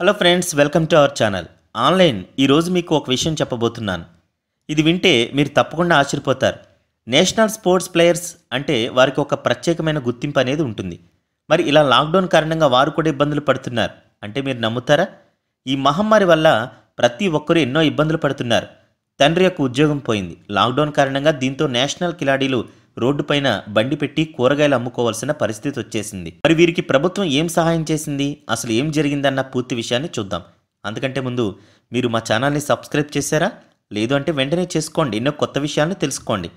hello friends welcome to our channel online ఈరోజు మీకు ఒక విషయం చెప్పబోతున్నాను ఇది వింటే మీరు తప్పకుండా ఆశ్చర్యపోతారు నేషనల్ స్పోర్ట్స్ ప్లేయర్స్ అంటే వారికి ఒక ప్రత్యేకమైన గుర్తింపు అనేది ఉంటుంది మరి ఇలా లాక్డౌన్ కారణంగా వారు కూడా ఇబ్బందులు పడుతున్నారు అంటే మీరు నమ్ముతారా ఈ మహమ్మారి వల్ల ప్రతి ఒక్కరూ ఎన్నో ఇబ్బందులు పడుతున్నారు తండ్రి యొక్క ఉద్యోగం పోయింది లాక్డౌన్ కారణంగా దీంతో నేషనల్ కిలాడీలు రోడ్డుపైన బండి పెట్టి కూరగాయలు అమ్ముకోవాల్సిన పరిస్థితి వచ్చేసింది మరి వీరికి ప్రభుత్వం ఏం సహాయం చేసింది అసలు ఏం జరిగిందన్న పూర్తి విషయాన్ని చూద్దాం అందుకంటే ముందు మీరు మా ఛానల్ని సబ్స్క్రైబ్ చేశారా లేదు అంటే వెంటనే చేసుకోండి ఎన్నో కొత్త విషయాలను తెలుసుకోండి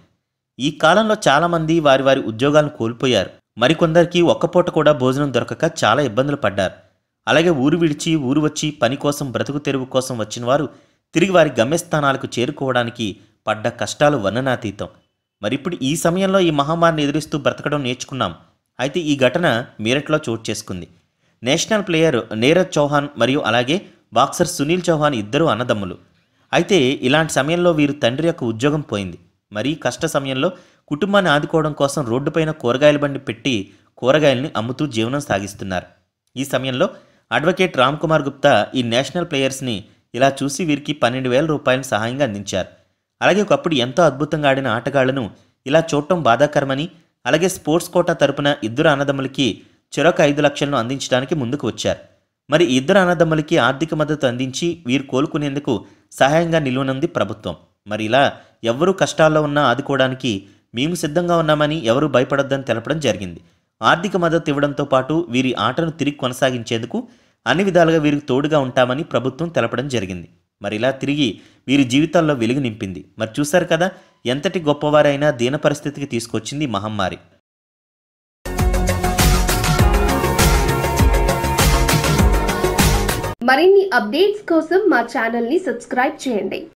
ఈ కాలంలో చాలామంది వారి వారి ఉద్యోగాలను కోల్పోయారు మరికొందరికి ఒక్కపూట కూడా భోజనం దొరకక చాలా ఇబ్బందులు పడ్డారు అలాగే ఊరు విడిచి ఊరు వచ్చి పని కోసం బ్రతుకు తెరువు కోసం వచ్చిన వారు తిరిగి వారి గమ్యస్థానాలకు చేరుకోవడానికి పడ్డ కష్టాలు వర్ణనాతీతం మరి ఇప్పుడు ఈ సమయంలో ఈ మహమ్మారిని ఎదురిస్తూ బ్రతకడం నేర్చుకున్నాం అయితే ఈ ఘటన మీరట్లో చోటు చేసుకుంది నేషనల్ ప్లేయర్ నీరజ్ చౌహాన్ మరియు అలాగే బాక్సర్ సునీల్ చౌహాన్ ఇద్దరు అన్నదమ్ములు అయితే ఇలాంటి సమయంలో వీరు తండ్రి యొక్క ఉద్యోగం పోయింది మరీ కష్ట సమయంలో కుటుంబాన్ని ఆదుకోవడం కోసం రోడ్డుపైన కూరగాయల బండి పెట్టి కూరగాయల్ని అమ్ముతూ జీవనం సాగిస్తున్నారు ఈ సమయంలో అడ్వకేట్ రామ్ కుమార్ గుప్తా ఈ నేషనల్ ప్లేయర్స్ని ఇలా చూసి వీరికి పన్నెండు వేల రూపాయలు సహాయంగా అందించారు అలాగే ఒకప్పుడు ఎంతో అద్భుతంగా ఆడిన ఆటగాళ్లను ఇలా చూడటం బాధాకరమని అలాగే స్పోర్ట్స్ కోటా తరపున ఇద్దరు అన్నదమ్ములకి చెరొక ఐదు లక్షలను అందించడానికి ముందుకు వచ్చారు మరి ఇద్దరు అన్నదమ్ములకి ఆర్థిక మద్దతు అందించి వీరు కోలుకునేందుకు సహాయంగా నిలువనుంది ప్రభుత్వం మరి ఇలా ఎవరు కష్టాల్లో ఉన్నా ఆదుకోవడానికి మేము సిద్ధంగా ఉన్నామని ఎవరూ భయపడొద్దని తెలపడం జరిగింది ఆర్థిక మద్దతు ఇవ్వడంతో పాటు వీరి ఆటను తిరిగి కొనసాగించేందుకు అన్ని విధాలుగా వీరికి తోడుగా ఉంటామని ప్రభుత్వం తెలపడం జరిగింది మరి ఇలా తిరిగి వీరి జీవితాల్లో వెలుగు నింపింది మరి చూశారు కదా ఎంతటి గొప్పవారైనా దీన పరిస్థితికి తీసుకొచ్చింది మహమ్మారి మరిన్ని అప్డేట్స్ కోసం మా ఛానల్ని సబ్స్క్రైబ్ చేయండి